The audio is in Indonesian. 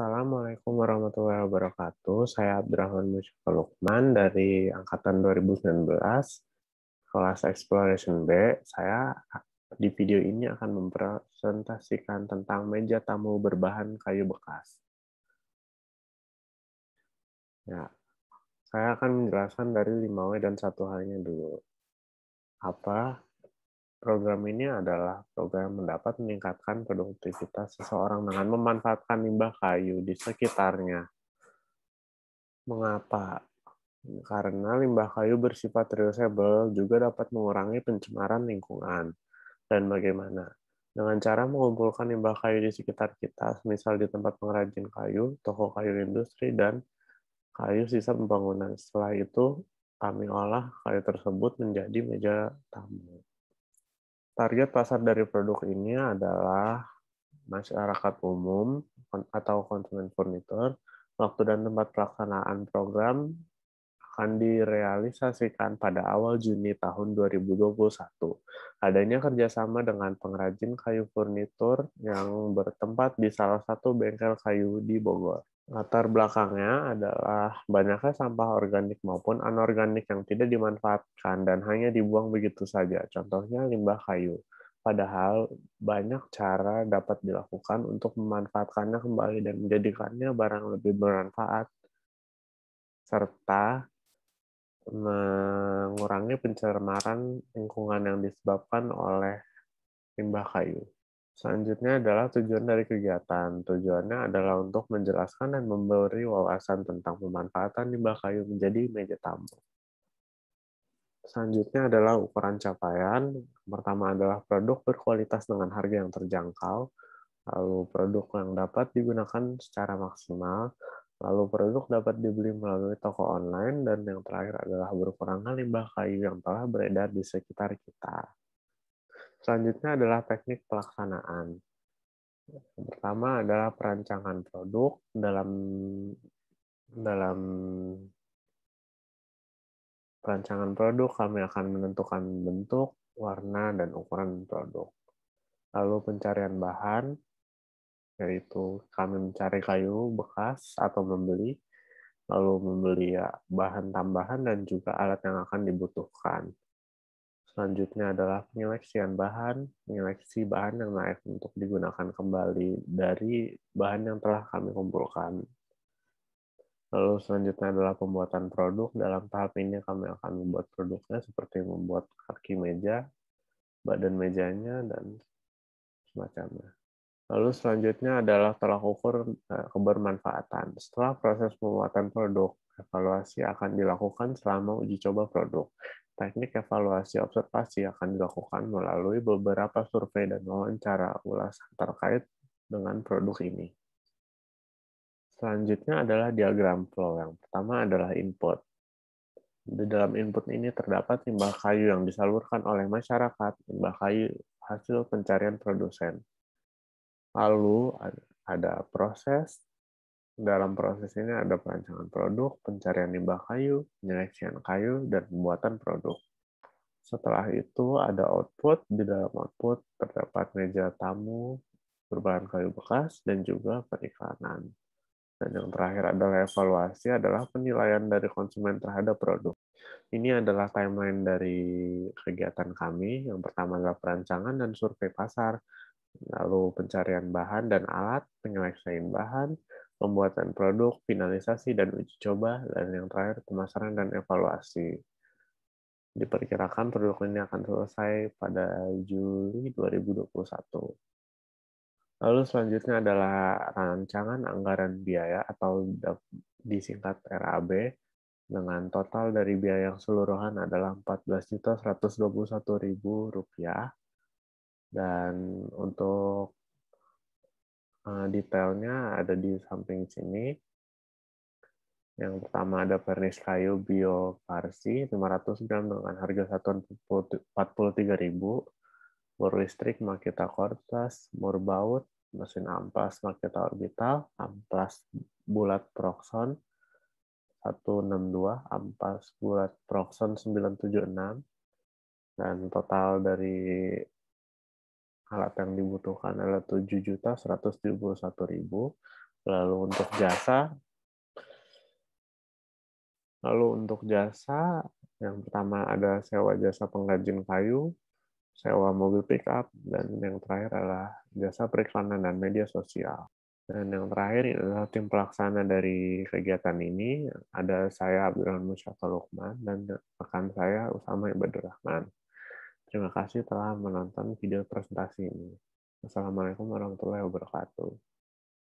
Assalamualaikum warahmatullahi wabarakatuh. Saya Abdurrahman Musyafa Lukman dari Angkatan 2019, kelas Exploration B. Saya di video ini akan mempresentasikan tentang meja tamu berbahan kayu bekas. Ya, saya akan menjelaskan dari 5W dan satu halnya dulu. Apa Program ini adalah program yang dapat meningkatkan produktivitas seseorang dengan memanfaatkan limbah kayu di sekitarnya. Mengapa? Karena limbah kayu bersifat reusable juga dapat mengurangi pencemaran lingkungan. Dan bagaimana? Dengan cara mengumpulkan limbah kayu di sekitar kita, misal di tempat pengrajin kayu, toko kayu industri, dan kayu sisa pembangunan. Setelah itu, kami olah kayu tersebut menjadi meja tamu target pasar dari produk ini adalah masyarakat umum atau konsumen furnitur. Waktu dan tempat pelaksanaan program akan direalisasikan pada awal Juni tahun 2021. Adanya kerjasama dengan pengrajin kayu furnitur yang bertempat di salah satu bengkel kayu di Bogor. Latar belakangnya adalah banyaknya sampah organik maupun anorganik yang tidak dimanfaatkan dan hanya dibuang begitu saja, contohnya limbah kayu. Padahal banyak cara dapat dilakukan untuk memanfaatkannya kembali dan menjadikannya barang lebih bermanfaat, serta mengurangi pencemaran lingkungan yang disebabkan oleh limbah kayu. Selanjutnya adalah tujuan dari kegiatan. Tujuannya adalah untuk menjelaskan dan memberi wawasan tentang pemanfaatan limbah kayu menjadi meja tamu. Selanjutnya adalah ukuran capaian. Pertama adalah produk berkualitas dengan harga yang terjangkau, lalu produk yang dapat digunakan secara maksimal, lalu produk dapat dibeli melalui toko online, dan yang terakhir adalah berkurangnya limbah kayu yang telah beredar di sekitar kita. Selanjutnya adalah teknik pelaksanaan. pertama adalah perancangan produk dalam dalam perancangan produk kami akan menentukan bentuk, warna dan ukuran produk. Lalu pencarian bahan yaitu kami mencari kayu bekas atau membeli, lalu membeli ya, bahan tambahan dan juga alat yang akan dibutuhkan. Selanjutnya adalah penyeleksian bahan, penyeleksi bahan yang naik untuk digunakan kembali dari bahan yang telah kami kumpulkan. Lalu selanjutnya adalah pembuatan produk. Dalam tahap ini kami akan membuat produknya seperti membuat kaki meja, badan mejanya, dan semacamnya. Lalu selanjutnya adalah telah ukur eh, kebermanfaatan. Setelah proses pembuatan produk, evaluasi akan dilakukan selama uji coba produk. Teknik evaluasi observasi akan dilakukan melalui beberapa survei dan wawancara ulasan terkait dengan produk ini. Selanjutnya adalah diagram flow. Yang pertama adalah input. Di dalam input ini terdapat limbah kayu yang disalurkan oleh masyarakat, limbah kayu hasil pencarian produsen Lalu ada proses, dalam proses ini ada perancangan produk, pencarian limbah kayu, penyeleksian kayu, dan pembuatan produk. Setelah itu ada output, di dalam output terdapat meja tamu berbahan kayu bekas dan juga periklanan. Dan yang terakhir adalah evaluasi adalah penilaian dari konsumen terhadap produk. Ini adalah timeline dari kegiatan kami. Yang pertama adalah perancangan dan survei pasar lalu pencarian bahan dan alat, penyelesaian bahan, pembuatan produk, finalisasi dan uji coba, dan yang terakhir pemasaran dan evaluasi. Diperkirakan produk ini akan selesai pada Juli 2021. Lalu selanjutnya adalah rancangan anggaran biaya atau disingkat RAB dengan total dari biaya yang seluruhan adalah Rp14.121.000 dan untuk eh, detailnya ada di samping sini. Yang pertama ada pernis kayu bio parsi 500 gram dengan harga satuan 43.000. Bor listrik Makita Kortas, bor baut, mesin amplas Makita Orbital, amplas bulat Proxon 162, amplas bulat Proxon 976. Dan total dari alat yang dibutuhkan adalah 7 juta 171 ribu lalu untuk jasa lalu untuk jasa yang pertama ada sewa jasa pengrajin kayu sewa mobil pick up dan yang terakhir adalah jasa periklanan dan media sosial dan yang terakhir adalah tim pelaksana dari kegiatan ini ada saya Abdurrahman Musyafa Lukman dan rekan saya Usama Ibadur Rahman. Terima kasih telah menonton video presentasi ini. Assalamualaikum warahmatullahi wabarakatuh.